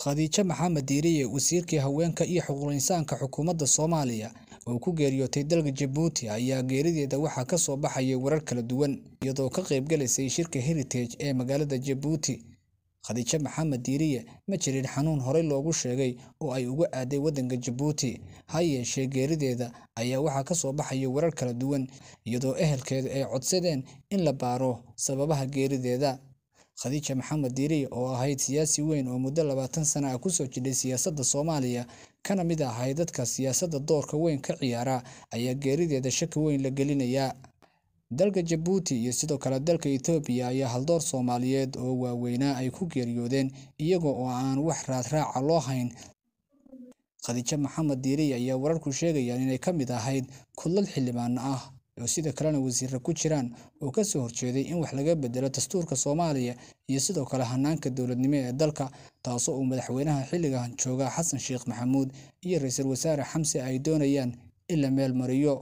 Khadiija Maxamed Diiriye wasiirkii haweenka iyo xuquuq xukuumadda Soomaaliya oo ku geeriyootay dalka jabuuti ayaa geerideeda waxaa ka soo baxaya warar kala duwan iyadoo ka qaybgalaysay shirka Heritage ee magaalada jabuuti Khadiija Maxamed Diiriye ma jirin xanuun horey loogu sheegay oo ay uga aaday waddanka jabuuti ha yeeshee geerideeda ayaa waxaa ka soo baxaya warar kala duwan iyadoo ehelkeeda ay codsadeen in la baaro sababaha geerideeda khadiija maxamed diiriy oo ahayd siyaasi weyn oo muddo labaatan sana ah kusoo jidhay siyaasadda soomaaliya kana mid ahay dadka siyaasadda doorka weyn ka ciyaara ayaa geerideeda shaki weyn la gelinayaa dalka jabuuti iyo sidoo kale dalka etoobiya ayaa haldoor soomaaliyeed oo waaweynaa ay ku geeriyoodeen iyaga oo aan wax raadraaca ah loo hayn khadiijo maxamed diiriy ayaa wararku sheegayaan inay ka mid ahayd kudlad xildhibaano ah oo sida kalena wasiirra ku jiraan oo ka soo horjeeday in wax laga bedelo dastuurka soomaaliya iyo sidoo kale hanaanka dowladnimo ee dalka taasoo uu madaxweynaha xilligan jooga xasan sheekh maxamuud iyo ra-iisul wasaare xamse ay doonayaan in la meel mariyo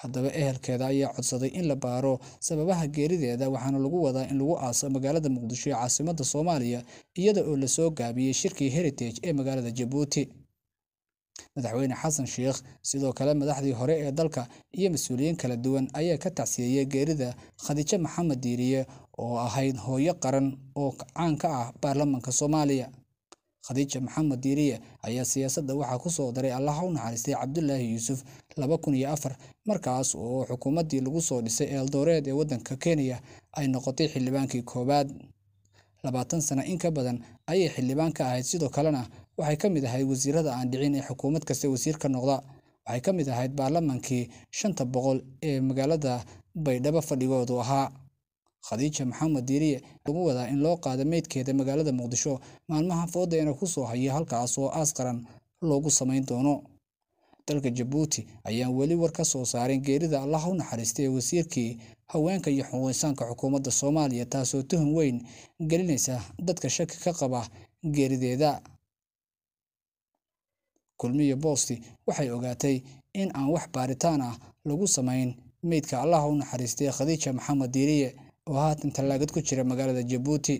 haddaba ehelkeeda ayaa codsaday in la baaro sababaha geerideeda waxaana lagu wadaa in lagu aaso magaalada muqdisho ee caasimada soomaaliya iyada oo lasoo gaabiyey shirkii heritage ee magaalada jabuuti madaxweyne xasan sheekh sidoo kale madaxdii hore ee dalka iyo mas-uuliyiin kala duwan ayaa ka tacsiyeyey geerida khadiijo maxamed diiriye oo ahayd hooyo qaran oo caan ka ah baarlamaanka soomaaliya khadiija maxamed diiriye ayaa siyaasadda waxaa ku soo daray allaha u naxariistay cabdulaahi yuusuf laba kun iyo afar markaas oo xukuumaddii lagu soo dhisay eeldooreed ee waddanka kenya ay noqotay xildhibaankii koowaad labaatan sano in ka badan ayay xildhibaan ka ahayd sidoo kalena waxay ka mid ahayd wasiirada aan dhicin ee xukuumad kasta wasiirka noqda waxay ka mid ahayd baarlamaankii shanta boqol ee magaalada baydhabo fadhigoodu ahaa khadiija maxamed diiriye lagu wadaa in loo qaada meydkeeda magaalada muqdisho maalmaha foodeena ku soo haya halkaas oo aas qaran loogu samayn doono dalka jabuuti ayaan weli war ka soo saarin geerida allaha u naxariistay ee wasiirkii haweenka iyo xuquinsaanka xukuumadda soomaaliya taasoo tuhun weyn gelinaysa dadka shaki ka qaba geerideeda kulmiyo boosti waxay ogaatay in aan wax baaritaan ah lagu samayn meydka allah u naxariistay khadiija maxamed diiriye oo haatan tallaagad ku jira magaalada jabuuti